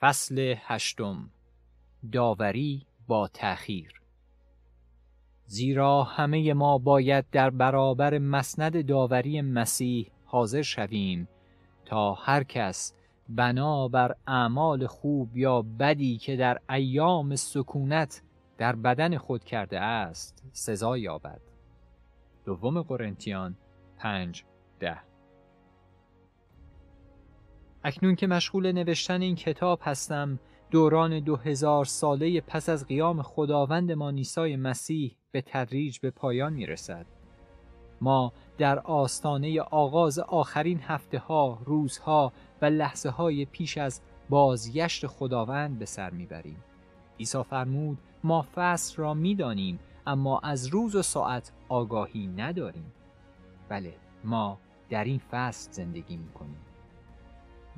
فصل هشتم داوری با تأخیر زیرا همه ما باید در برابر مسند داوری مسیح حاضر شویم تا هر کس بنا بر اعمال خوب یا بدی که در ایام سکونت در بدن خود کرده است سزا یابد دوم قرنتیان 5 ده اکنون که مشغول نوشتن این کتاب هستم دوران دو هزار ساله پس از قیام خداوند ما نیسای مسیح به تدریج به پایان می رسد. ما در آستانه آغاز آخرین هفته ها، روزها و لحظه های پیش از بازگشت خداوند به سر بریم. عیسی فرمود ما فصل را دانیم اما از روز و ساعت آگاهی نداریم. بله ما در این فصل زندگی می کنیم.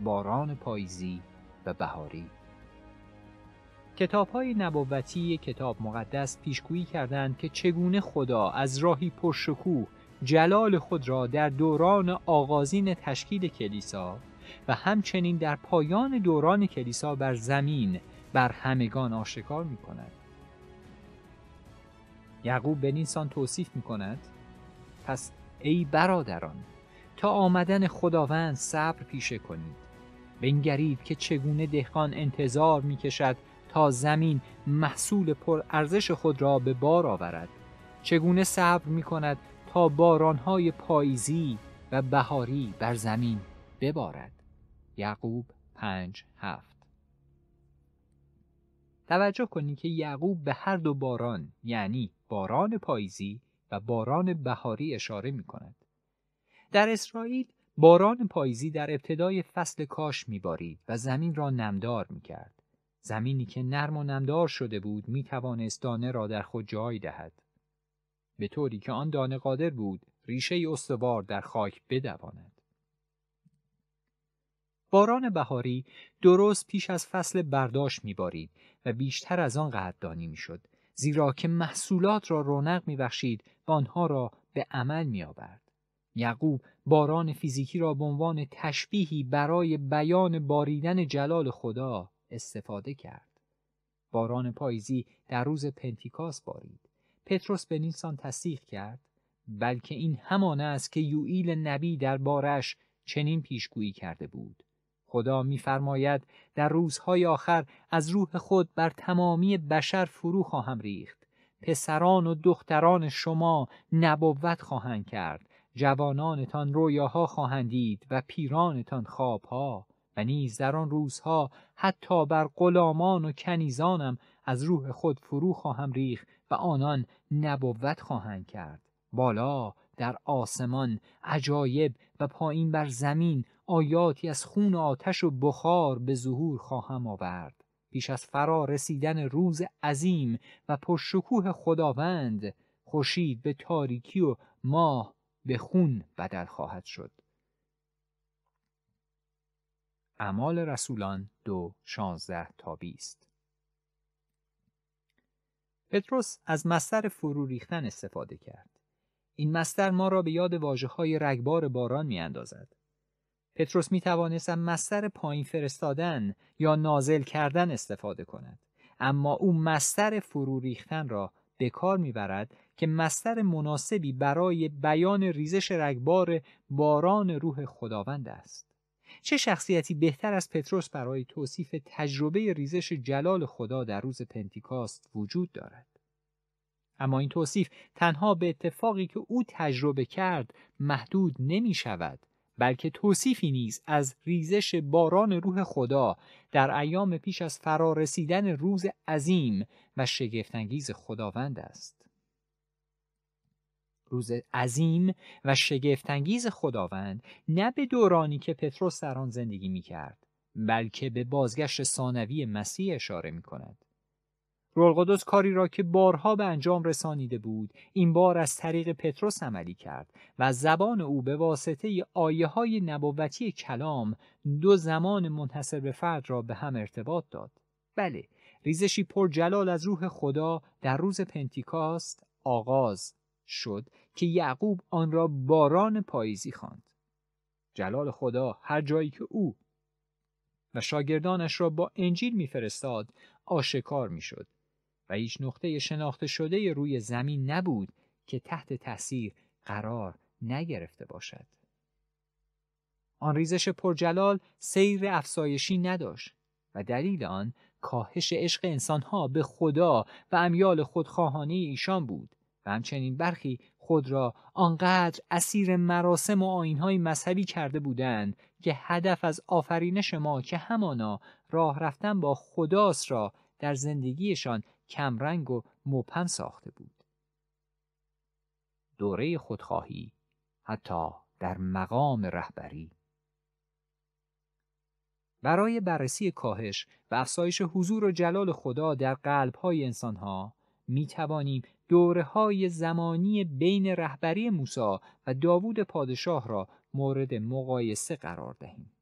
باران پاییزی و بهاری کتاب های نبوتی کتاب مقدس پیشگویی کردند که چگونه خدا از راهی پرشکوه جلال خود را در دوران آغازین تشکیل کلیسا و همچنین در پایان دوران کلیسا بر زمین بر همگان آشکار می کند. یعقوب به نیسان توصیف می کند پس ای برادران تا آمدن خداوند صبر پیشه کنید بنگرید که چگونه دهقان انتظار میکشد تا زمین محصول پرارزش خود را به بار آورد چگونه صبر می کند تا بارانهای پاییزی و بهاری بر زمین ببارد یعقوب پنج هفت توجه کنید که یعقوب به هر دو باران یعنی باران پاییزی و باران بهاری اشاره می کند. در اسرائیل باران پاییزی در ابتدای فصل کاش میبارید و زمین را نمدار میکرد. زمینی که نرم و نمدار شده بود می دانه را در خود جای دهد. به طوری که آن دانه قادر بود ریشه استوار در خاک بدواند. باران بهاری درست پیش از فصل برداشت میبارید و بیشتر از آن قدردانی میشد زیرا که محصولات را رونق میبخشید و آنها را به عمل میآورد یعقوب باران فیزیکی را به عنوان تشبیهی برای بیان باریدن جلال خدا استفاده کرد. باران پاییزی در روز پنتیکاس بارید. پتروس به نیسان تصدیق کرد بلکه این همان است که یوئیل نبی در بارش چنین پیشگویی کرده بود. خدا می‌فرماید در روزهای آخر از روح خود بر تمامی بشر فرو خواهم ریخت. پسران و دختران شما نبوت خواهند کرد جوانانتان رویاها خواهند دید و پیرانتان خوابها و نیز در آن روزها حتی بر غلامان و کنیزانم از روح خود فرو خواهم ریخت و آنان نبوت خواهند کرد بالا در آسمان عجایب و پایین بر زمین آیاتی از خون آتش و بخار به ظهور خواهم آورد پیش از فرا رسیدن روز عظیم و پرشکوه خداوند خوشید به تاریکی و ماه به خون بدل خواهد شد اعمال رسولان دو تا بیست پتروس از مستر فرو ریختن استفاده کرد. این مستر ما را به یاد واجه های رگبار باران می اندازد. پتروس می توانست مستر پایین فرستادن یا نازل کردن استفاده کند. اما او مستر فرو ریختن را به کار میبرد که مستر مناسبی برای بیان ریزش رگبار باران روح خداوند است چه شخصیتی بهتر از پتروس برای توصیف تجربه ریزش جلال خدا در روز پنتیکاست وجود دارد اما این توصیف تنها به اتفاقی که او تجربه کرد محدود نمی شود بلکه توصیفی نیز از ریزش باران روح خدا در ایام پیش از فرارسیدن روز عظیم و شگفتانگیز خداوند است روز عظیم و شگفتانگیز خداوند نه به دورانی که پتروس در آن زندگی می کرد بلکه به بازگشت ثانوی مسیح اشاره می کند رولقدس کاری را که بارها به انجام رسانیده بود این بار از طریق پتروس عملی کرد و زبان او به واسطه آیه های نبوتی کلام دو زمان منحصر به فرد را به هم ارتباط داد بله ریزشی پر جلال از روح خدا در روز پنتیکاست آغاز شد که یعقوب آن را باران پاییزی خواند جلال خدا هر جایی که او و شاگردانش را با انجیل میفرستاد آشکار میشد و هیچ نقطه شناخته شده روی زمین نبود که تحت تاثیر قرار نگرفته باشد. آن ریزش پرجلال سیر افسایشی نداشت و دلیل آن کاهش عشق انسانها به خدا و امیال خودخواهانه ایشان بود و همچنین برخی خود را آنقدر اسیر مراسم و آینهای مذهبی کرده بودند که هدف از آفرینش ما که همانا راه رفتن با خداست را در زندگیشان کمرنگ و مبهم ساخته بود. دوره خودخواهی حتی در مقام رهبری برای بررسی کاهش و افزایش حضور و جلال خدا در قلبهای انسانها می توانیم دوره های زمانی بین رهبری موسی و داوود پادشاه را مورد مقایسه قرار دهیم.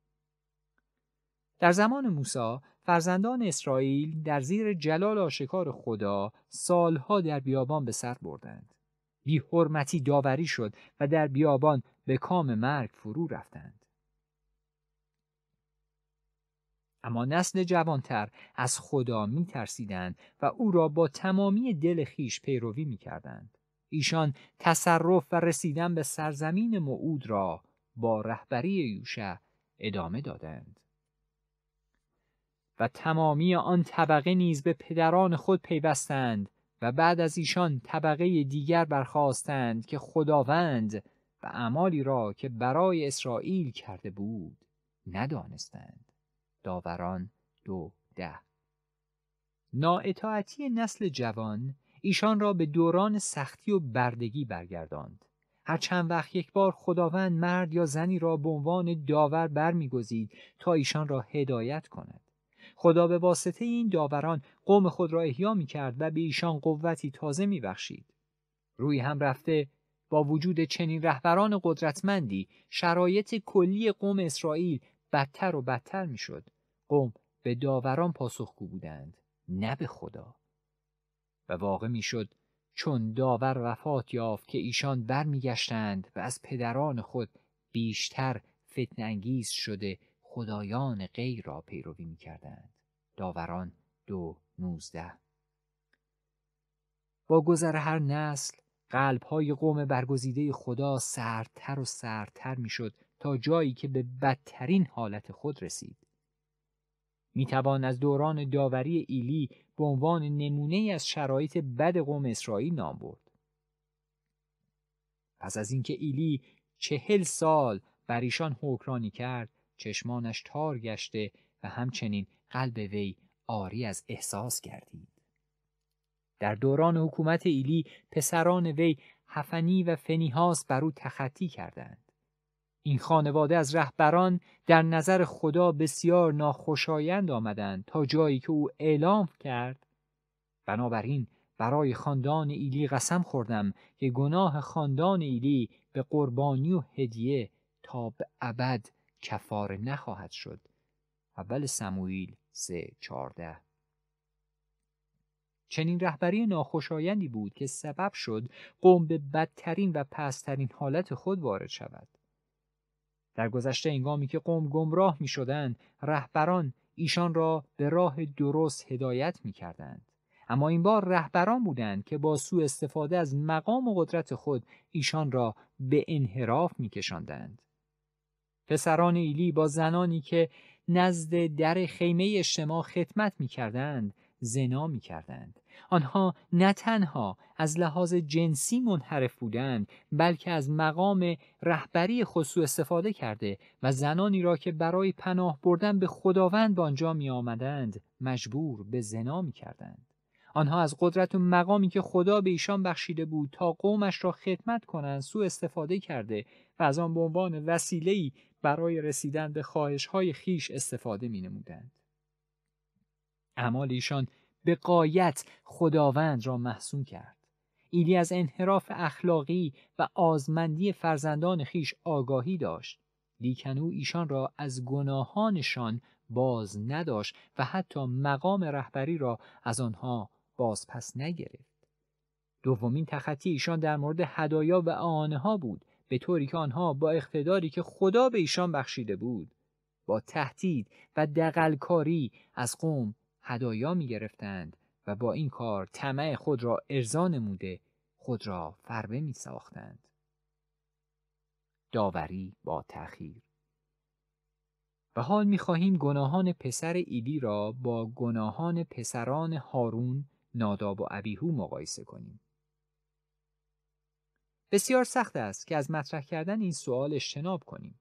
در زمان موسا فرزندان اسرائیل در زیر جلال آشکار خدا سالها در بیابان به سر بردند. بی حرمتی داوری شد و در بیابان به کام مرگ فرو رفتند. اما نسل جوانتر از خدا می ترسیدند و او را با تمامی دل خیش پیروی می کردند. ایشان تصرف و رسیدن به سرزمین معود را با رهبری یوشع ادامه دادند. و تمامی آن طبقه نیز به پدران خود پیوستند و بعد از ایشان طبقه دیگر برخواستند که خداوند و اعمالی را که برای اسرائیل کرده بود ندانستند داوران دو ده نااطاعتی نسل جوان ایشان را به دوران سختی و بردگی برگرداند هر چند وقت یک بار خداوند مرد یا زنی را به عنوان داور برمیگزید تا ایشان را هدایت کند خدا به واسطه این داوران قوم خود را احیا می کرد و به ایشان قوتی تازه می بخشید. روی هم رفته با وجود چنین رهبران قدرتمندی شرایط کلی قوم اسرائیل بدتر و بدتر شد. قوم به داوران پاسخگو بودند نه به خدا و واقع می شد چون داور وفات یافت که ایشان برمیگشتند و از پدران خود بیشتر فتنه‌انگیز شده خدایان غیر را پیروی می کردند. داوران دو نوزده با گذر هر نسل قلب های قوم برگزیده خدا سرتر و سرتر شد تا جایی که به بدترین حالت خود رسید. می توان از دوران داوری ایلی به عنوان نمونه از شرایط بد قوم اسرائیل نام برد. پس از اینکه ایلی چهل سال بر ایشان حکرانی کرد چشمانش تار گشته و همچنین قلب وی آری از احساس گردید در دوران حکومت ایلی پسران وی هفنی و فنیهاس بر او تخطی کردند این خانواده از رهبران در نظر خدا بسیار ناخوشایند آمدند تا جایی که او اعلام کرد بنابراین برای خاندان ایلی قسم خوردم که گناه خاندان ایلی به قربانی و هدیه تا به ابد کفاره نخواهد شد اول سموئیل 3:14 چنین رهبری ناخوشایندی بود که سبب شد قوم به بدترین و پسترین حالت خود وارد شود در گذشته انگامی که قوم گمراه می شدند رهبران ایشان را به راه درست هدایت می کردند. اما این بار رهبران بودند که با سوء استفاده از مقام و قدرت خود ایشان را به انحراف می کشندند. پسران ایلی با زنانی که نزد در خیمه اجتماع خدمت می کردند زنا می کردند. آنها نه تنها از لحاظ جنسی منحرف بودند بلکه از مقام رهبری خود سوء استفاده کرده و زنانی را که برای پناه بردن به خداوند به آنجا می آمدند مجبور به زنا می کردند. آنها از قدرت و مقامی که خدا به ایشان بخشیده بود تا قومش را خدمت کنند سوء استفاده کرده و از آن به عنوان وسیله‌ای برای رسیدن به های خیش استفاده می نمودند. ایشان به قایت خداوند را محسوم کرد. ایلی از انحراف اخلاقی و آزمندی فرزندان خیش آگاهی داشت. لیکن او ایشان را از گناهانشان باز نداشت و حتی مقام رهبری را از آنها باز پس نگرفت. دومین تخطی ایشان در مورد هدایا و آنها بود به طوری که آنها با اقتداری که خدا به ایشان بخشیده بود با تهدید و دقلکاری از قوم هدایا می گرفتند و با این کار طمع خود را ارضا نموده خود را فربه می ساختند. داوری با تأخیر و حال می خواهیم گناهان پسر ایلی را با گناهان پسران هارون ناداب و ابیهو مقایسه کنیم. بسیار سخت است که از مطرح کردن این سوال اجتناب کنیم.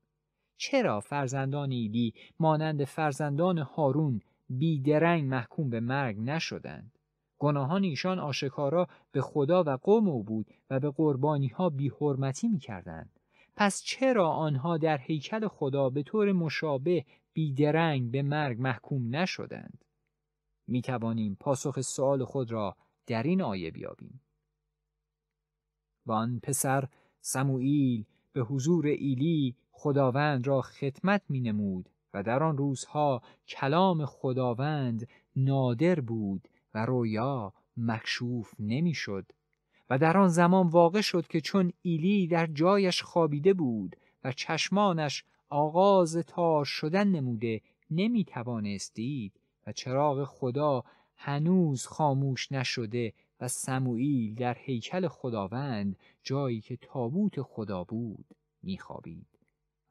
چرا فرزندان ایلی مانند فرزندان هارون بیدرنگ محکوم به مرگ نشدند؟ گناهان ایشان آشکارا به خدا و قوم او بود و به قربانی ها بی حرمتی می کردند. پس چرا آنها در هیکل خدا به طور مشابه بیدرنگ به مرگ محکوم نشدند؟ می توانیم پاسخ سوال خود را در این آیه بیابیم. و آن پسر سموئیل به حضور ایلی خداوند را خدمت می نمود و در آن روزها کلام خداوند نادر بود و رویا مکشوف نمیشد و در آن زمان واقع شد که چون ایلی در جایش خوابیده بود و چشمانش آغاز تار شدن نموده نمی توانستید و چراغ خدا هنوز خاموش نشده و سموئیل در هیکل خداوند جایی که تابوت خدا بود میخوابید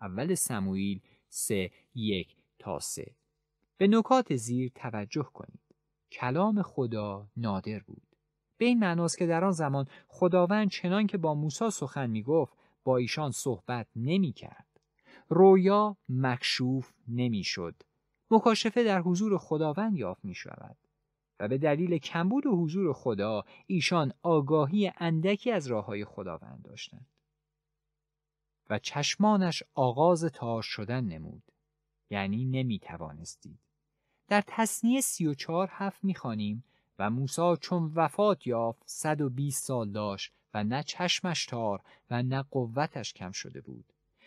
اول سموئیل سه یک تا سه به نکات زیر توجه کنید کلام خدا نادر بود به این معناست که در آن زمان خداوند چنان که با موسی سخن میگفت با ایشان صحبت کرد. رویا مکشوف نمیشد مکاشفه در حضور خداوند یافت می شود. و به دلیل کمبود و حضور خدا ایشان آگاهی اندکی از راه های خداوند داشتند و چشمانش آغاز تار شدن نمود یعنی نمی توانستید در تصنیه چار هفت خانیم و موسی چون وفات یافت 120 سال داشت و نه چشمش تار و نه قوتش کم شده بود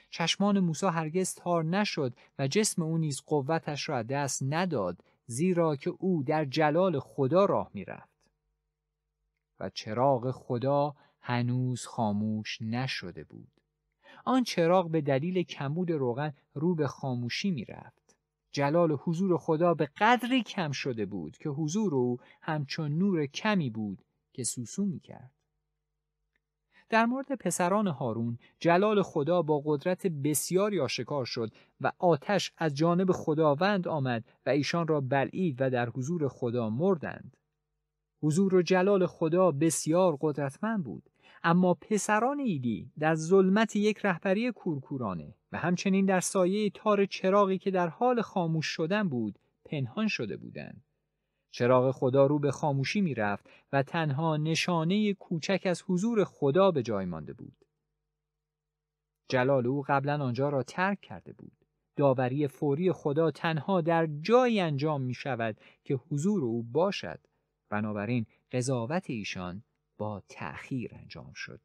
چشمان موسی هرگز تار نشد و جسم او نیز قوتش را دست نداد زیرا که او در جلال خدا راه رفت و چراغ خدا هنوز خاموش نشده بود آن چراغ به دلیل کمبود روغن رو به خاموشی رفت. جلال حضور خدا به قدری کم شده بود که حضور او همچون نور کمی بود که سوسو کرد. در مورد پسران هارون جلال خدا با قدرت بسیاری آشکار شد و آتش از جانب خداوند آمد و ایشان را بلعید و در حضور خدا مردند حضور و جلال خدا بسیار قدرتمند بود اما پسران ایلی در ظلمت یک رهبری کورکورانه و همچنین در سایه تار چراغی که در حال خاموش شدن بود پنهان شده بودند چراغ خدا رو به خاموشی می رفت و تنها نشانه کوچک از حضور خدا به جای مانده بود. جلال او قبلا آنجا را ترک کرده بود. داوری فوری خدا تنها در جایی انجام می شود که حضور او باشد. بنابراین قضاوت ایشان با تأخیر انجام شد.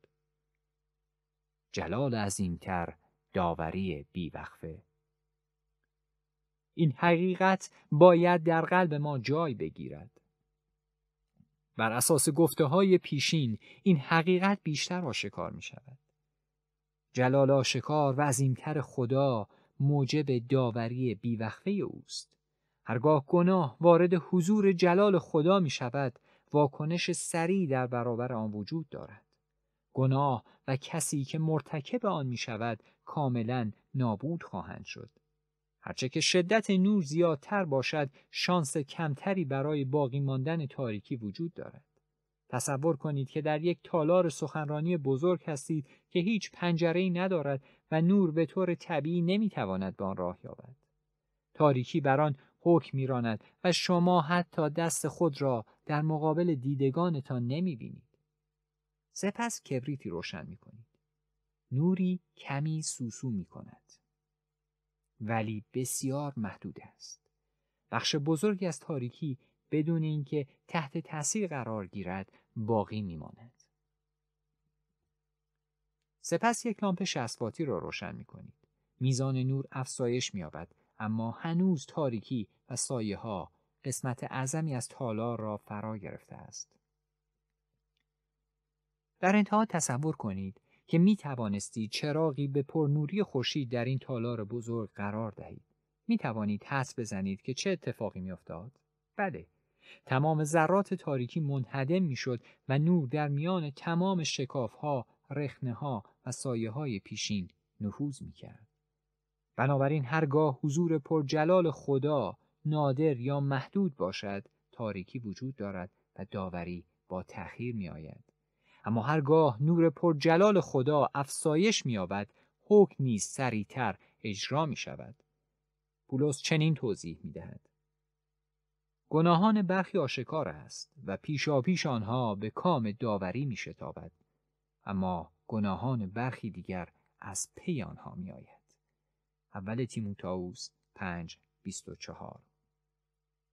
جلال از این تر داوری بیوقفه این حقیقت باید در قلب ما جای بگیرد. بر اساس گفته های پیشین این حقیقت بیشتر آشکار می شود. جلال آشکار و عظیمتر خدا موجب داوری بیوقفه اوست. هرگاه گناه وارد حضور جلال خدا می شود واکنش سریع در برابر آن وجود دارد. گناه و کسی که مرتکب آن می شود کاملا نابود خواهند شد. هرچه که شدت نور زیادتر باشد شانس کمتری برای باقی ماندن تاریکی وجود دارد. تصور کنید که در یک تالار سخنرانی بزرگ هستید که هیچ پنجره ندارد و نور به طور طبیعی نمیتواند به آن راه یابد. تاریکی بر آن حکم میراند و شما حتی دست خود را در مقابل دیدگانتان نمیبینید. سپس کبریتی روشن می کنید. نوری کمی سوسو کند، ولی بسیار محدود است. بخش بزرگی از تاریکی بدون اینکه تحت تاثیر قرار گیرد باقی میماند. سپس یک لامپ 60 را روشن می کنید. میزان نور افزایش آبد اما هنوز تاریکی و سایه ها قسمت اعظمی از تالار را فرا گرفته است. در انتها تصور کنید که می توانستی چراغی به پرنوری خورشید در این تالار بزرگ قرار دهید. می توانید حس بزنید که چه اتفاقی می افتاد؟ بله. تمام ذرات تاریکی منهدم می شد و نور در میان تمام شکاف ها، رخنه ها و سایه های پیشین نفوذ می کرد. بنابراین هرگاه حضور پر جلال خدا نادر یا محدود باشد تاریکی وجود دارد و داوری با تأخیر می آید. اما هرگاه نور پر جلال خدا افسایش مییابد حکم نیز سریعتر اجرا می شود. پولس چنین توضیح می دهد. گناهان برخی آشکار است و پیشاپیش آنها به کام داوری می اما گناهان برخی دیگر از پی آنها می آید. اول تیموتائوس 5 24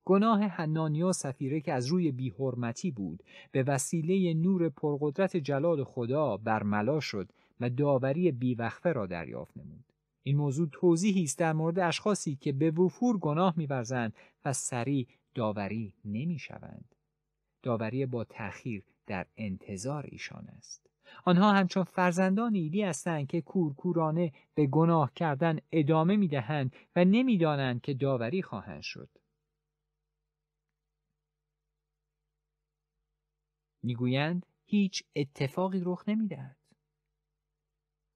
گناه حنانیا سفیره که از روی بیحرمتی بود به وسیله نور پرقدرت جلال خدا برملا شد و داوری بیوقفه را دریافت نمود این موضوع توضیحی است در مورد اشخاصی که به وفور گناه میورزند و سریع داوری نمیشوند داوری با تأخیر در انتظار ایشان است آنها همچون فرزندان ایلی هستند که کورکورانه به گناه کردن ادامه میدهند و نمیدانند که داوری خواهند شد میگویند هیچ اتفاقی رخ نمیدهد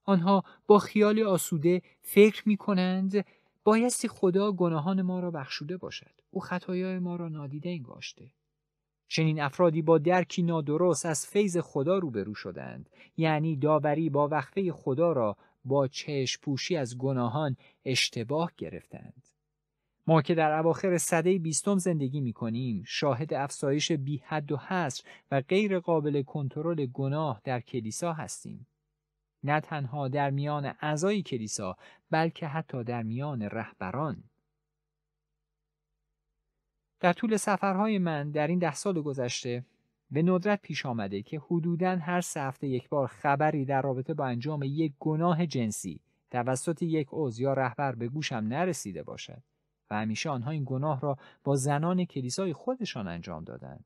آنها با خیال آسوده فکر می کنند بایستی خدا گناهان ما را بخشوده باشد او خطایای ما را نادیده انگاشته چنین افرادی با درکی نادرست از فیض خدا روبرو شدند یعنی داوری با وقفه خدا را با چشم پوشی از گناهان اشتباه گرفتند ما که در اواخر صده بیستم زندگی می کنیم شاهد افزایش بی حد و حصر و غیر قابل کنترل گناه در کلیسا هستیم. نه تنها در میان اعضای کلیسا بلکه حتی در میان رهبران. در طول سفرهای من در این ده سال گذشته به ندرت پیش آمده که حدوداً هر سه هفته یک بار خبری در رابطه با انجام یک گناه جنسی توسط یک عضو یا رهبر به گوشم نرسیده باشد. همیشه آنها این گناه را با زنان کلیسای خودشان انجام دادند.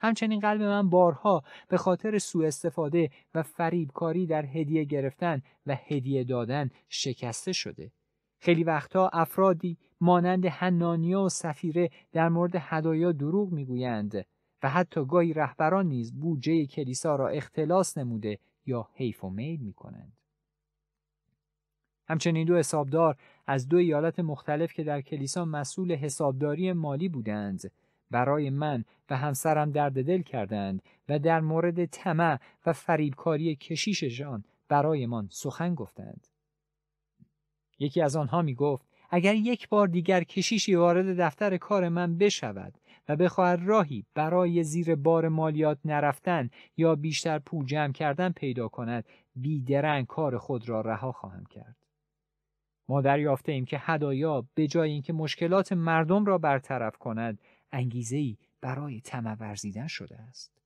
همچنین قلب من بارها به خاطر سوء استفاده و فریبکاری در هدیه گرفتن و هدیه دادن شکسته شده. خیلی وقتها افرادی مانند هنانیا و سفیره در مورد هدایا دروغ میگویند و حتی گاهی رهبران نیز بودجه کلیسا را اختلاس نموده یا حیف و میل می کنند. همچنین دو حسابدار از دو ایالت مختلف که در کلیسا مسئول حسابداری مالی بودند برای من و همسرم درد دل کردند و در مورد طمع و فریبکاری کشیششان برایمان سخن گفتند یکی از آنها می گفت اگر یک بار دیگر کشیشی وارد دفتر کار من بشود و بخواهد راهی برای زیر بار مالیات نرفتن یا بیشتر پول جمع کردن پیدا کند بیدرنگ کار خود را رها خواهم کرد ما دریافته ایم که هدایا به جای اینکه مشکلات مردم را برطرف کند انگیزه ای برای تمورزیدن شده است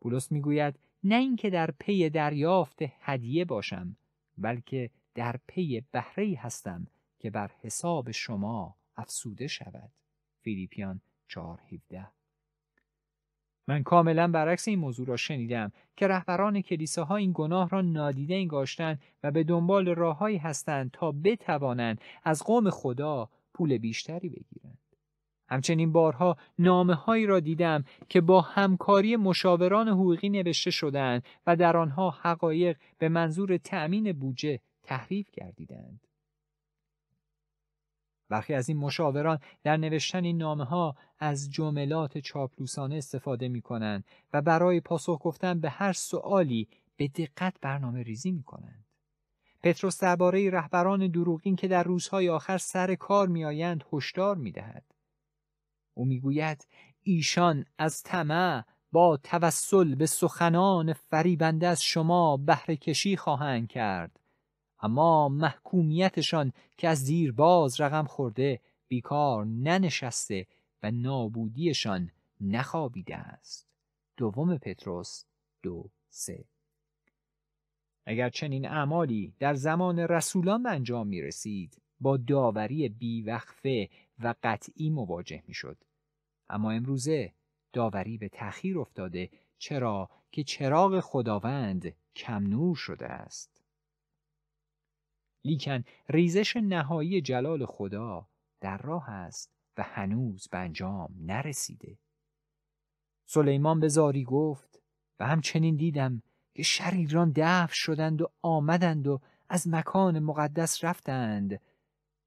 پولس میگوید نه اینکه در پی دریافت هدیه باشم بلکه در پی بهره هستم که بر حساب شما افسوده شود فیلیپیان 4:17 من کاملا برعکس این موضوع را شنیدم که رهبران کلیساها این گناه را نادیده انگاشتند و به دنبال راههایی هستند تا بتوانند از قوم خدا پول بیشتری بگیرند. همچنین بارها نامه هایی را دیدم که با همکاری مشاوران حقوقی نوشته شدند و در آنها حقایق به منظور تأمین بودجه تحریف گردیدند. برخی از این مشاوران در نوشتن این نامه ها از جملات چاپلوسانه استفاده می کنند و برای پاسخ گفتن به هر سوالی به دقت برنامه ریزی می کنند. پتروس رهبران دروغین که در روزهای آخر سر کار میآیند هشدار میدهد او میگوید ایشان از طمع با توسل به سخنان فریبنده از شما بهره کشی خواهند کرد اما محکومیتشان که از دیرباز رقم خورده بیکار ننشسته و نابودیشان نخوابیده است دوم پتروس دو سه اگر چنین اعمالی در زمان رسولان به انجام می رسید با داوری بیوقفه و قطعی مواجه می شد. اما امروزه داوری به تأخیر افتاده چرا که چراغ خداوند کم نور شده است. لیکن ریزش نهایی جلال خدا در راه است و هنوز به انجام نرسیده سلیمان به زاری گفت و همچنین دیدم که شریران دفع شدند و آمدند و از مکان مقدس رفتند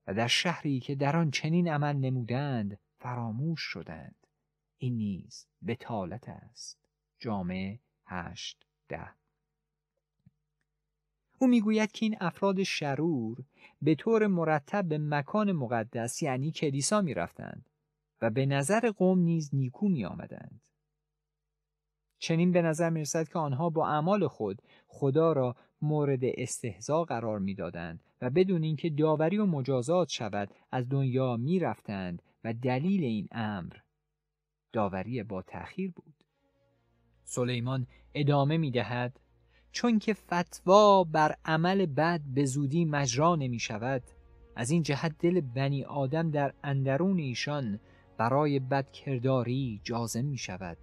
و در شهری که در آن چنین عمل نمودند فراموش شدند این نیز بتالت است جامعه هشت ده او میگوید که این افراد شرور به طور مرتب به مکان مقدس یعنی کلیسا می رفتند و به نظر قوم نیز نیکو می آمدند. چنین به نظر می رسد که آنها با اعمال خود خدا را مورد استهزا قرار میدادند و بدون اینکه داوری و مجازات شود از دنیا می رفتند و دلیل این امر داوری با تأخیر بود. سلیمان ادامه می دهد چون که فتوا بر عمل بد به زودی مجرا نمی شود از این جهت دل بنی آدم در اندرون ایشان برای کرداری جازم می شود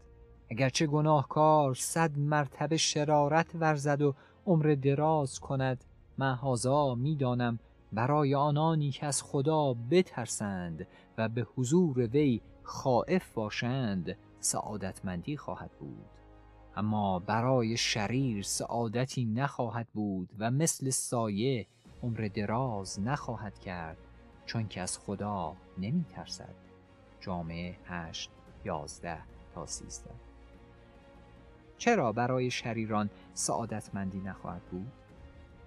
اگرچه گناهکار صد مرتبه شرارت ورزد و عمر دراز کند محازا دانم برای آنانی که از خدا بترسند و به حضور وی خائف باشند سعادتمندی خواهد بود اما برای شریر سعادتی نخواهد بود و مثل سایه عمر دراز نخواهد کرد چون که از خدا نمی ترسد جامعه 8 11 تا 13 چرا برای شریران سعادتمندی نخواهد بود؟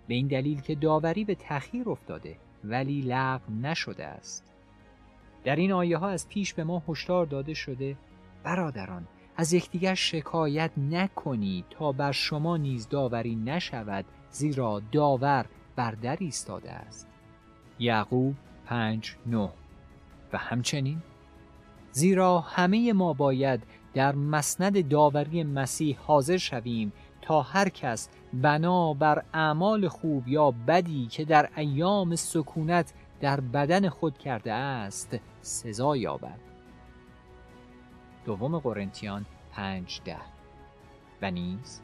به این دلیل که داوری به تخیر افتاده ولی لغو نشده است در این آیه ها از پیش به ما هشدار داده شده برادران از یکدیگر شکایت نکنید تا بر شما نیز داوری نشود زیرا داور بر در ایستاده است یعقوب 5 و همچنین زیرا همه ما باید در مسند داوری مسیح حاضر شویم تا هر کس بنا بر اعمال خوب یا بدی که در ایام سکونت در بدن خود کرده است سزا یابد دوم قرنتیان 5 ده و نیز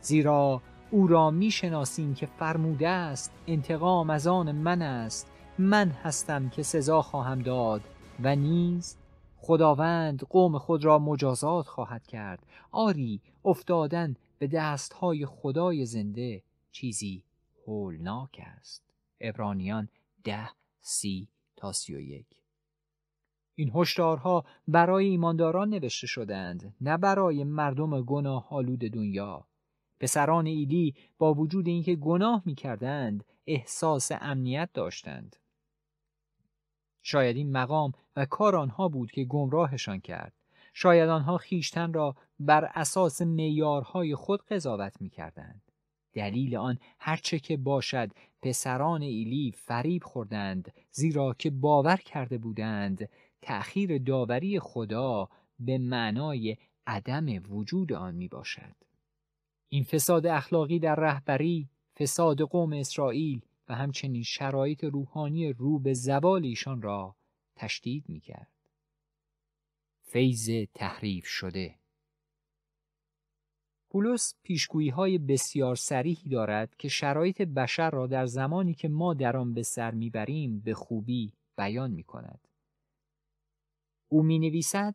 زیرا او را شناسیم که فرموده است انتقام از آن من است من هستم که سزا خواهم داد و نیز خداوند قوم خود را مجازات خواهد کرد آری افتادن به دستهای خدای زنده چیزی هولناک است ابرانیان ده سی تا سی و یک این هشدارها برای ایمانداران نوشته شدند نه برای مردم گناه آلود دنیا پسران ایلی با وجود اینکه گناه میکردند احساس امنیت داشتند شاید این مقام و کار آنها بود که گمراهشان کرد شاید آنها خیشتن را بر اساس میارهای خود قضاوت میکردند دلیل آن هرچه که باشد پسران ایلی فریب خوردند زیرا که باور کرده بودند تأخیر داوری خدا به معنای عدم وجود آن می باشد. این فساد اخلاقی در رهبری، فساد قوم اسرائیل و همچنین شرایط روحانی رو به زوال ایشان را تشدید می کرد. فیض تحریف شده پولس پیشگویی های بسیار سریحی دارد که شرایط بشر را در زمانی که ما در آن به سر میبریم به خوبی بیان می کند. او می نویسد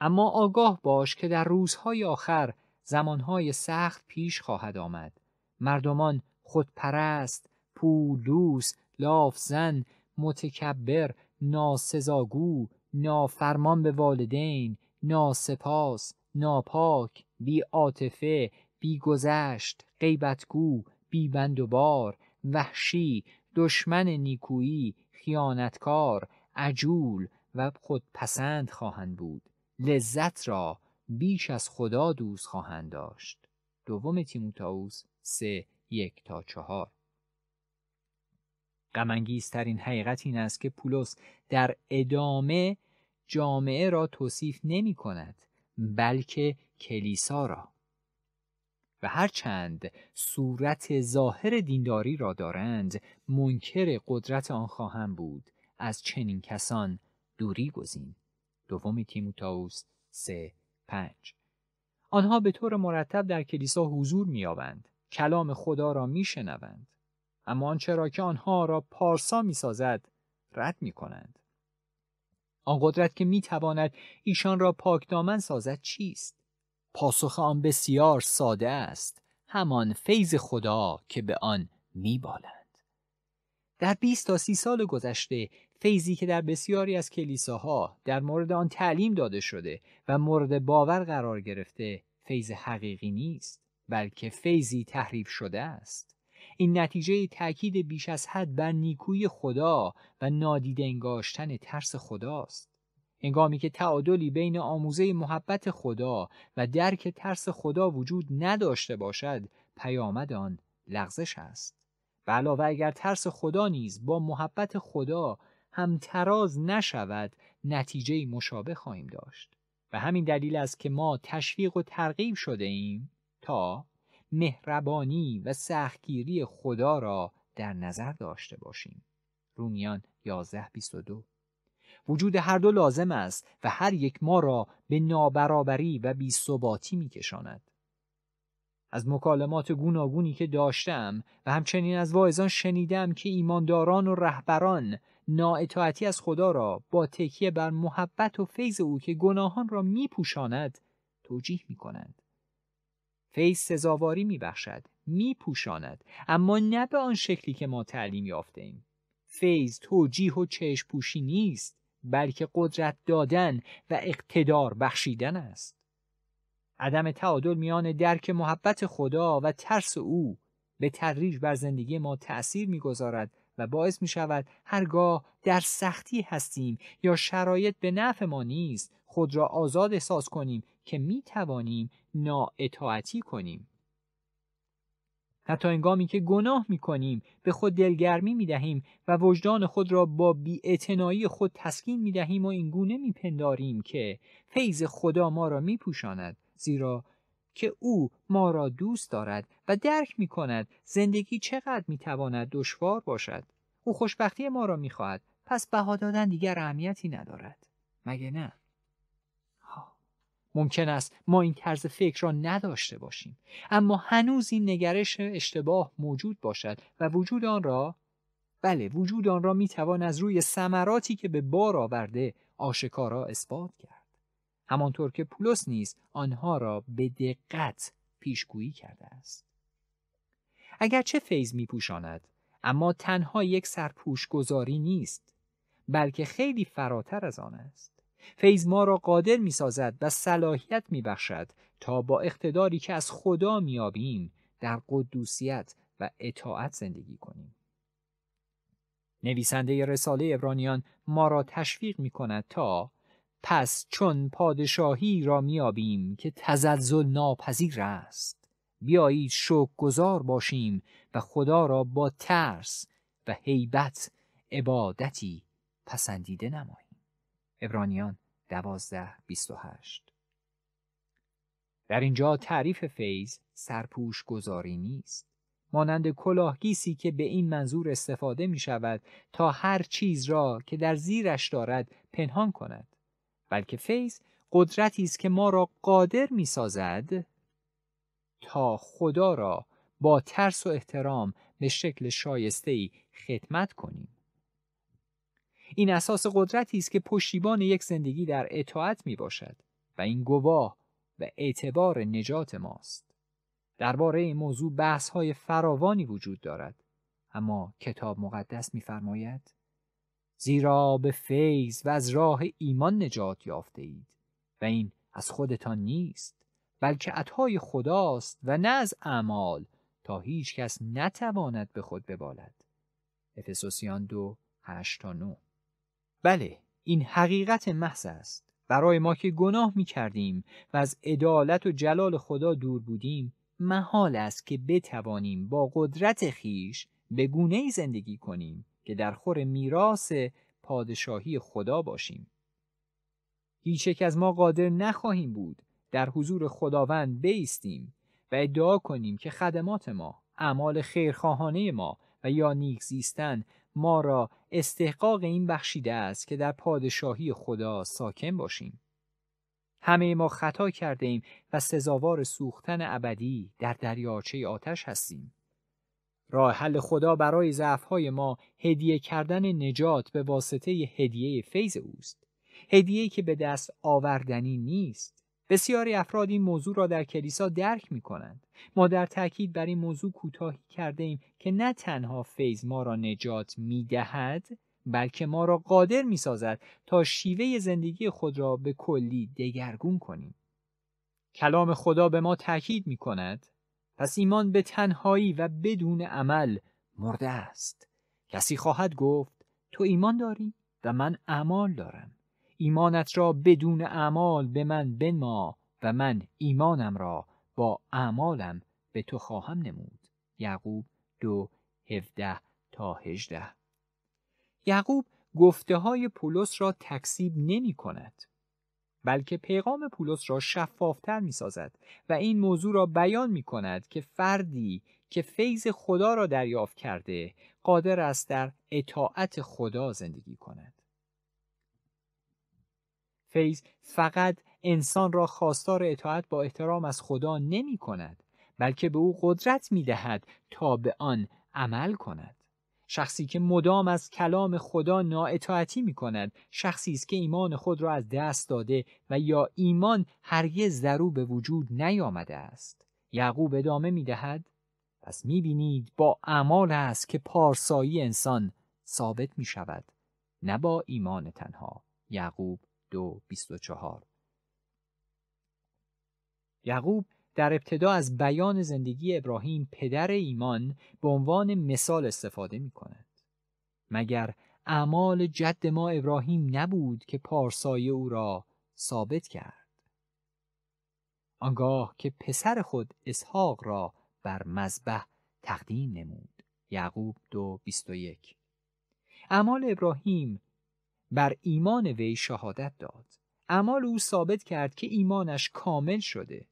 اما آگاه باش که در روزهای آخر زمانهای سخت پیش خواهد آمد مردمان خودپرست پولوس لافزن متکبر ناسزاگو نافرمان به والدین ناسپاس ناپاک بی آتفه، بی گذشت غیبتگو بی بند و بار وحشی دشمن نیکویی خیانتکار عجول و پسند خواهند بود لذت را بیش از خدا دوست خواهند داشت دوم تیموتائوس سه یک تا چهار غمانگیزترین حقیقت این است که پولس در ادامه جامعه را توصیف نمی کند بلکه کلیسا را و هرچند صورت ظاهر دینداری را دارند منکر قدرت آن خواهم بود از چنین کسان دوری گزین دوم تیموتائوس سه پنج آنها به طور مرتب در کلیسا حضور مییابند کلام خدا را میشنوند اما آنچه را که آنها را پارسا میسازد رد میکنند آن قدرت که میتواند ایشان را پاکدامن سازد چیست پاسخ آن بسیار ساده است همان فیض خدا که به آن میبالند در 20 تا 30 سال گذشته فیضی که در بسیاری از کلیساها در مورد آن تعلیم داده شده و مورد باور قرار گرفته فیض حقیقی نیست بلکه فیضی تحریف شده است این نتیجه تاکید بیش از حد بر نیکوی خدا و نادیده انگاشتن ترس خداست هنگامی که تعادلی بین آموزه محبت خدا و درک ترس خدا وجود نداشته باشد پیامد آن لغزش است علاوه اگر ترس خدا نیز با محبت خدا همتراز نشود نتیجه مشابه خواهیم داشت و همین دلیل است که ما تشویق و ترغیب شده ایم تا مهربانی و سختگیری خدا را در نظر داشته باشیم رومیان 11 22 وجود هر دو لازم است و هر یک ما را به نابرابری و بیثباتی کشاند از مکالمات گوناگونی که داشتم و همچنین از واعظان شنیدم که ایمانداران و رهبران نااطاعتی از خدا را با تکیه بر محبت و فیض او که گناهان را میپوشاند توجیه می کنند. فیض سزاواری می میپوشاند اما نه به آن شکلی که ما تعلیم یافته ایم. فیض توجیه و چشم پوشی نیست بلکه قدرت دادن و اقتدار بخشیدن است. عدم تعادل میان درک محبت خدا و ترس او به تدریج بر زندگی ما تأثیر میگذارد و باعث می شود هرگاه در سختی هستیم یا شرایط به نفع ما نیست خود را آزاد احساس کنیم که می توانیم نااطاعتی کنیم. حتی انگامی که گناه می کنیم به خود دلگرمی می دهیم و وجدان خود را با بیاعتنایی خود تسکین می دهیم و اینگونه می پنداریم که فیض خدا ما را می پوشاند زیرا که او ما را دوست دارد و درک می کند زندگی چقدر می تواند دشوار باشد. او خوشبختی ما را می خواهد پس بها دادن دیگر اهمیتی ندارد. مگه نه؟ ممکن است ما این طرز فکر را نداشته باشیم اما هنوز این نگرش اشتباه موجود باشد و وجود آن را بله وجود آن را می از روی ثمراتی که به بار آورده آشکارا اثبات کرد. همانطور که پولس نیز آنها را به دقت پیشگویی کرده است اگرچه فیض میپوشاند اما تنها یک سرپوش گذاری نیست بلکه خیلی فراتر از آن است فیض ما را قادر می سازد و صلاحیت می بخشد تا با اقتداری که از خدا میابیم در قدوسیت و اطاعت زندگی کنیم. نویسنده رساله ابرانیان ما را تشویق می کند تا پس چون پادشاهی را میابیم که تزلزل ناپذیر است بیایید شک گذار باشیم و خدا را با ترس و حیبت عبادتی پسندیده نماییم ابرانیان دوازده بیست و هشت در اینجا تعریف فیض سرپوش گذاری نیست مانند کلاهگیسی که به این منظور استفاده می شود تا هر چیز را که در زیرش دارد پنهان کند بلکه فیض قدرتی است که ما را قادر می سازد تا خدا را با ترس و احترام به شکل شایسته ای خدمت کنیم این اساس قدرتی است که پشتیبان یک زندگی در اطاعت می باشد و این گواه و اعتبار نجات ماست درباره این موضوع بحث های فراوانی وجود دارد اما کتاب مقدس می‌فرماید. زیرا به فیض و از راه ایمان نجات یافته اید و این از خودتان نیست بلکه عطای خداست و نه از اعمال تا هیچ کس نتواند به خود ببالد افسوسیان دو تا بله این حقیقت محض است برای ما که گناه می کردیم و از عدالت و جلال خدا دور بودیم محال است که بتوانیم با قدرت خیش به گونه زندگی کنیم که در خور میراس پادشاهی خدا باشیم هیچ از ما قادر نخواهیم بود در حضور خداوند بیستیم و ادعا کنیم که خدمات ما اعمال خیرخواهانه ما و یا نیک زیستن ما را استحقاق این بخشیده است که در پادشاهی خدا ساکن باشیم همه ما خطا کرده ایم و سزاوار سوختن ابدی در دریاچه آتش هستیم راه حل خدا برای ضعفهای ما هدیه کردن نجات به واسطه هدیه فیض اوست. هدیه که به دست آوردنی نیست. بسیاری افراد این موضوع را در کلیسا درک می کنند. ما در تاکید بر این موضوع کوتاهی کرده ایم که نه تنها فیض ما را نجات می دهد بلکه ما را قادر می سازد تا شیوه زندگی خود را به کلی دگرگون کنیم. کلام خدا به ما تاکید می کند پس ایمان به تنهایی و بدون عمل مرده است کسی خواهد گفت تو ایمان داری و من اعمال دارم ایمانت را بدون اعمال به من بنما و من ایمانم را با اعمالم به تو خواهم نمود یعقوب دو هفده تا هجده یعقوب گفته های پولس را تکسیب نمی کند بلکه پیغام پولس را شفافتر می سازد و این موضوع را بیان می کند که فردی که فیض خدا را دریافت کرده قادر است در اطاعت خدا زندگی کند. فیض فقط انسان را خواستار اطاعت با احترام از خدا نمی کند بلکه به او قدرت می دهد تا به آن عمل کند. شخصی که مدام از کلام خدا ناعتاعتی می کند شخصی است که ایمان خود را از دست داده و یا ایمان هرگز در او به وجود نیامده است یعقوب ادامه می دهد پس می بینید با اعمال است که پارسایی انسان ثابت می شود نه با ایمان تنها یعقوب دو بیست و چهار یعقوب در ابتدا از بیان زندگی ابراهیم پدر ایمان به عنوان مثال استفاده می کند. مگر اعمال جد ما ابراهیم نبود که پارسای او را ثابت کرد. آنگاه که پسر خود اسحاق را بر مذبح تقدیم نمود. یعقوب دو بیست و یک. اعمال ابراهیم بر ایمان وی شهادت داد. اعمال او ثابت کرد که ایمانش کامل شده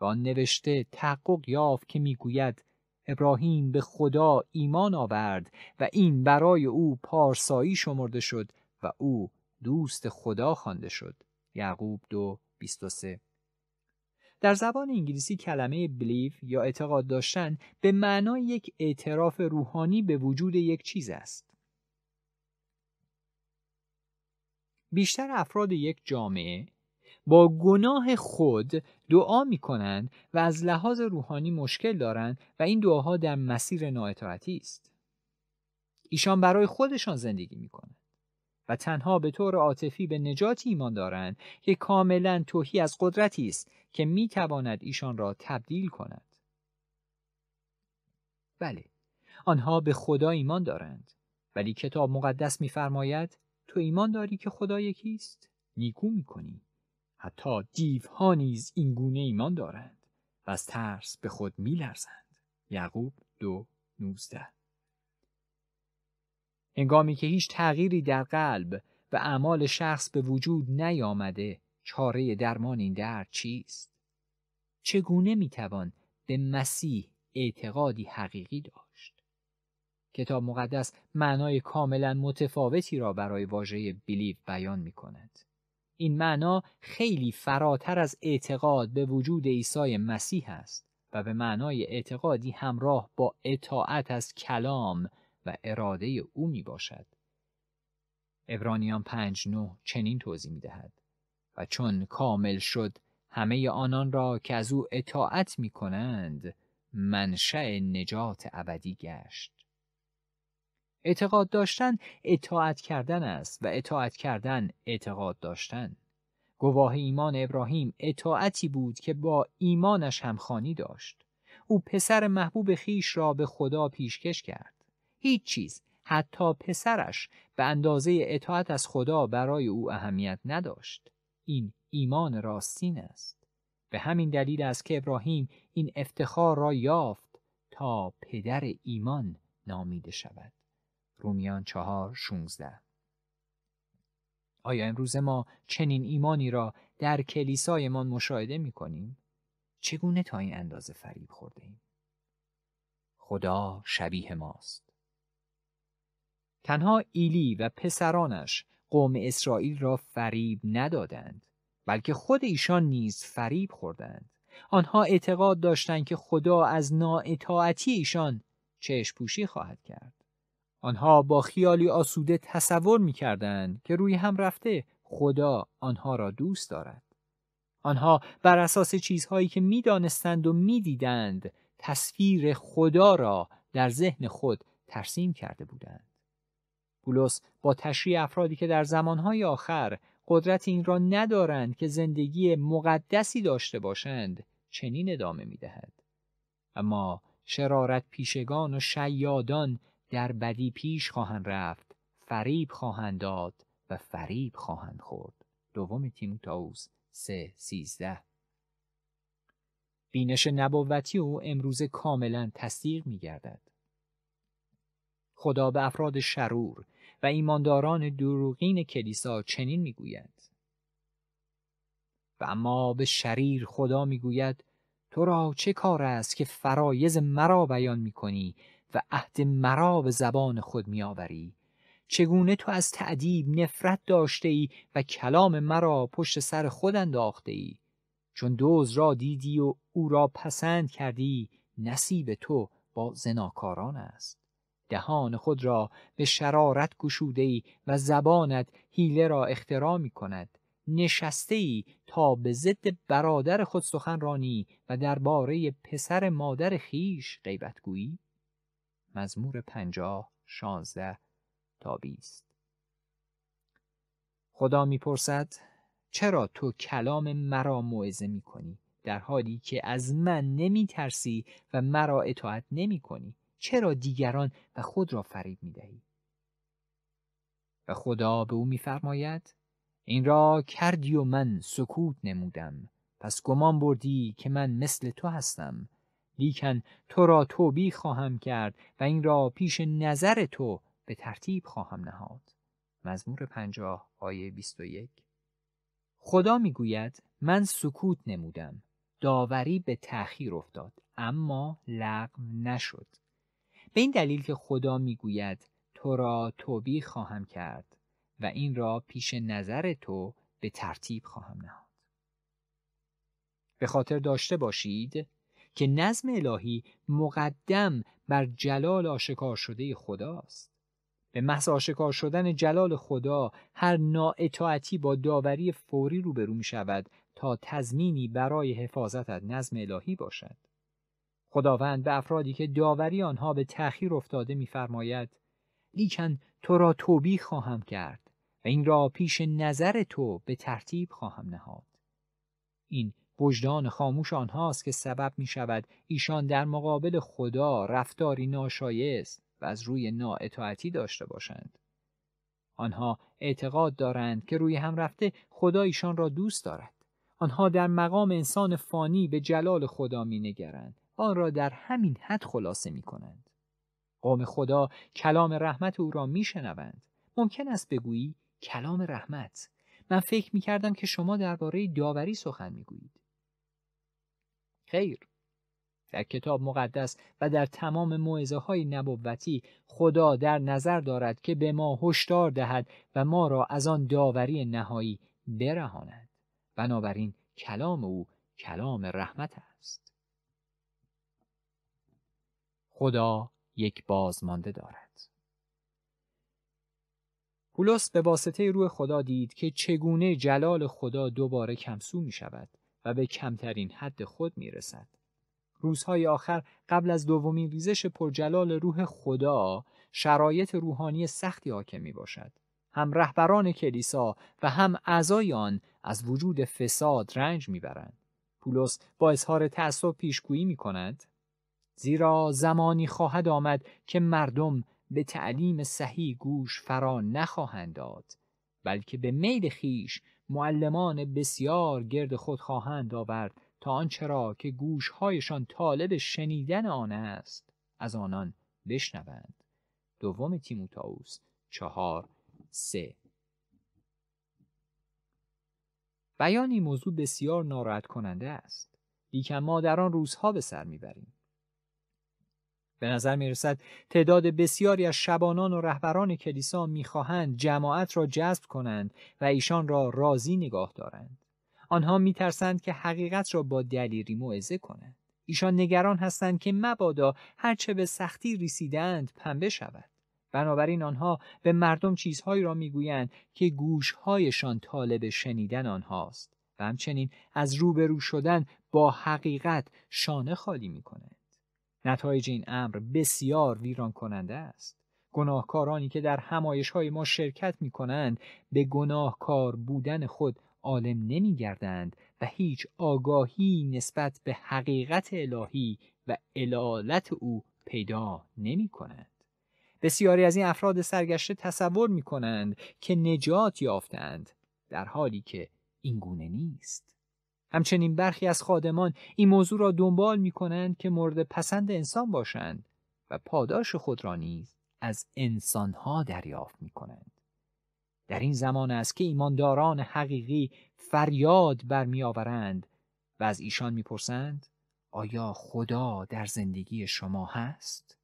و آن نوشته تحقق یافت که میگوید ابراهیم به خدا ایمان آورد و این برای او پارسایی شمرده شد و او دوست خدا خوانده شد یعقوب دو 23 در زبان انگلیسی کلمه بلیف یا اعتقاد داشتن به معنای یک اعتراف روحانی به وجود یک چیز است بیشتر افراد یک جامعه با گناه خود دعا می کنند و از لحاظ روحانی مشکل دارند و این دعاها در مسیر ناعتاعتی است. ایشان برای خودشان زندگی می کنند و تنها به طور عاطفی به نجات ایمان دارند که کاملا توهی از قدرتی است که می تواند ایشان را تبدیل کند. بله، آنها به خدا ایمان دارند ولی کتاب مقدس فرماید تو ایمان داری که خدا یکیست نیکو میکنی حتی دیوها نیز این گونه ایمان دارند و از ترس به خود میلرزند یعقوب دو نوزده هنگامی که هیچ تغییری در قلب و اعمال شخص به وجود نیامده چاره درمان این درد چیست چگونه می توان به مسیح اعتقادی حقیقی داشت کتاب مقدس معنای کاملا متفاوتی را برای واژه بیلیف بیان می کند. این معنا خیلی فراتر از اعتقاد به وجود عیسی مسیح است و به معنای اعتقادی همراه با اطاعت از کلام و اراده او می باشد. ابرانیان 5 چنین توضیح می دهد. و چون کامل شد همه آنان را که از او اطاعت می کنند منشأ نجات ابدی گشت. اعتقاد داشتن اطاعت کردن است و اطاعت کردن اعتقاد داشتن. گواه ایمان ابراهیم اطاعتی بود که با ایمانش همخانی داشت. او پسر محبوب خیش را به خدا پیشکش کرد. هیچ چیز حتی پسرش به اندازه اطاعت از خدا برای او اهمیت نداشت. این ایمان راستین است. به همین دلیل است که ابراهیم این افتخار را یافت تا پدر ایمان نامیده شود. رومیان چهار شونزده آیا امروز ما چنین ایمانی را در کلیسایمان مشاهده می کنیم؟ چگونه تا این اندازه فریب خورده ایم؟ خدا شبیه ماست. تنها ایلی و پسرانش قوم اسرائیل را فریب ندادند بلکه خود ایشان نیز فریب خوردند آنها اعتقاد داشتند که خدا از نااطاعتی ایشان چشم خواهد کرد آنها با خیالی آسوده تصور می کردن که روی هم رفته خدا آنها را دوست دارد. آنها بر اساس چیزهایی که می دانستند و می دیدند تصویر خدا را در ذهن خود ترسیم کرده بودند. پولس با تشریع افرادی که در زمانهای آخر قدرت این را ندارند که زندگی مقدسی داشته باشند چنین ادامه می دهد. اما شرارت پیشگان و شیادان در بدی پیش خواهند رفت فریب خواهند داد و فریب خواهند خورد دوم تیموتائوس سه سیزده بینش نبوتی او امروز کاملا تصدیق می گردد. خدا به افراد شرور و ایمانداران دروغین کلیسا چنین می و اما به شریر خدا می گوید تو را چه کار است که فرایز مرا بیان می کنی و عهد مرا به زبان خود میآوری چگونه تو از تعدیب نفرت داشته ای و کلام مرا پشت سر خود انداخته ای چون دوز را دیدی و او را پسند کردی نصیب تو با زناکاران است دهان خود را به شرارت گشوده ای و زبانت هیله را اختراع می کند نشسته ای تا به ضد برادر خود سخنرانی و درباره پسر مادر خیش غیبت گویی مزمور پنجاه شانزده تا بیست خدا میپرسد چرا تو کلام مرا موعظه می کنی در حالی که از من نمی ترسی و مرا اطاعت نمی کنی چرا دیگران و خود را فریب می دهی؟ و خدا به او میفرماید این را کردی و من سکوت نمودم پس گمان بردی که من مثل تو هستم لیکن تو را توبی خواهم کرد و این را پیش نظر تو به ترتیب خواهم نهاد. مزمور پنجاه آیه 21 خدا میگوید من سکوت نمودم داوری به تأخیر افتاد اما لغو نشد به این دلیل که خدا میگوید تو را توبی خواهم کرد و این را پیش نظر تو به ترتیب خواهم نهاد به خاطر داشته باشید که نظم الهی مقدم بر جلال آشکار شده خداست به محض آشکار شدن جلال خدا هر ناعتاعتی با داوری فوری روبرو می شود تا تضمینی برای حفاظت از نظم الهی باشد خداوند به افرادی که داوری آنها به تأخیر افتاده میفرماید لیکن تو را توبی خواهم کرد و این را پیش نظر تو به ترتیب خواهم نهاد این وجدان خاموش آنهاست که سبب می شود ایشان در مقابل خدا رفتاری ناشایست و از روی نااطاعتی داشته باشند. آنها اعتقاد دارند که روی هم رفته خدا ایشان را دوست دارد. آنها در مقام انسان فانی به جلال خدا می نگرند. آن را در همین حد خلاصه می کنند. قوم خدا کلام رحمت او را می شنوند. ممکن است بگویی کلام رحمت. من فکر می کردم که شما درباره داوری سخن می گویید. خیر در کتاب مقدس و در تمام معزه های نبوتی خدا در نظر دارد که به ما هشدار دهد و ما را از آن داوری نهایی برهاند بنابراین کلام او کلام رحمت است خدا یک بازمانده دارد پولس به واسطه روح خدا دید که چگونه جلال خدا دوباره کمسو می شود و به کمترین حد خود می رسد. روزهای آخر قبل از دومین ریزش پرجلال روح خدا شرایط روحانی سختی حاکم می باشد. هم رهبران کلیسا و هم اعضای آن از وجود فساد رنج میبرند. پولس با اظهار تعصب پیشگویی می کند زیرا زمانی خواهد آمد که مردم به تعلیم صحیح گوش فرا نخواهند داد بلکه به میل خیش معلمان بسیار گرد خود خواهند آورد تا آنچرا که گوشهایشان طالب شنیدن آن است از آنان بشنوند دوم تیموتائوس چهار سه بیان این موضوع بسیار ناراحت کننده است لیکن ما در آن روزها به سر میبریم به نظر می رسد تعداد بسیاری از شبانان و رهبران کلیسا میخواهند جماعت را جذب کنند و ایشان را راضی نگاه دارند. آنها میترسند که حقیقت را با دلیری موعظه کنند. ایشان نگران هستند که مبادا هرچه به سختی رسیدند پنبه شود. بنابراین آنها به مردم چیزهایی را میگویند که گوشهایشان طالب شنیدن آنهاست و همچنین از روبرو شدن با حقیقت شانه خالی می نتایج این امر بسیار ویران کننده است گناهکارانی که در همایش های ما شرکت می کنند به گناهکار بودن خود عالم نمی گردند و هیچ آگاهی نسبت به حقیقت الهی و علالت او پیدا نمی کنند. بسیاری از این افراد سرگشته تصور می کنند که نجات یافتند در حالی که اینگونه نیست. همچنین برخی از خادمان این موضوع را دنبال می کنند که مورد پسند انسان باشند و پاداش خود را نیز از انسانها دریافت می کنند. در این زمان است که ایمانداران حقیقی فریاد برمیآورند و از ایشان میپرسند آیا خدا در زندگی شما هست؟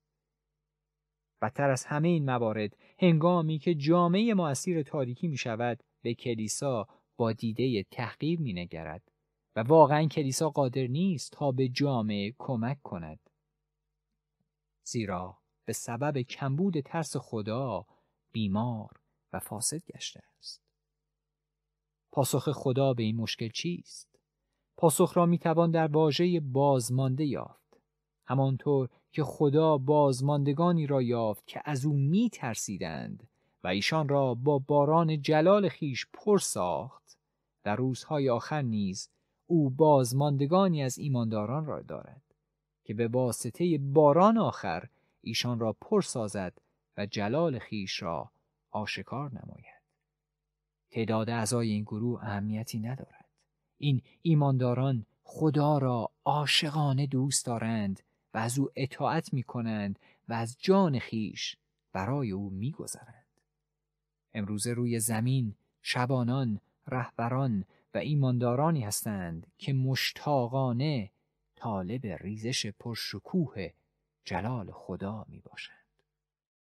بدتر از همه این موارد هنگامی که جامعه ما تاریکی می شود به کلیسا با دیده تحقیر می نگرد و واقعا کلیسا قادر نیست تا به جامعه کمک کند زیرا به سبب کمبود ترس خدا بیمار و فاسد گشته است پاسخ خدا به این مشکل چیست پاسخ را میتوان در واژه بازمانده یافت همانطور که خدا بازماندگانی را یافت که از او میترسیدند و ایشان را با باران جلال خیش پر ساخت در روزهای آخر نیز او بازماندگانی از ایمانداران را دارد که به واسطه باران آخر ایشان را پر سازد و جلال خیش را آشکار نماید تعداد اعضای این گروه اهمیتی ندارد این ایمانداران خدا را عاشقانه دوست دارند و از او اطاعت می کنند و از جان خیش برای او می گذرند. امروزه روی زمین شبانان رهبران و ایماندارانی هستند که مشتاقانه طالب ریزش پرشکوه جلال خدا می باشند.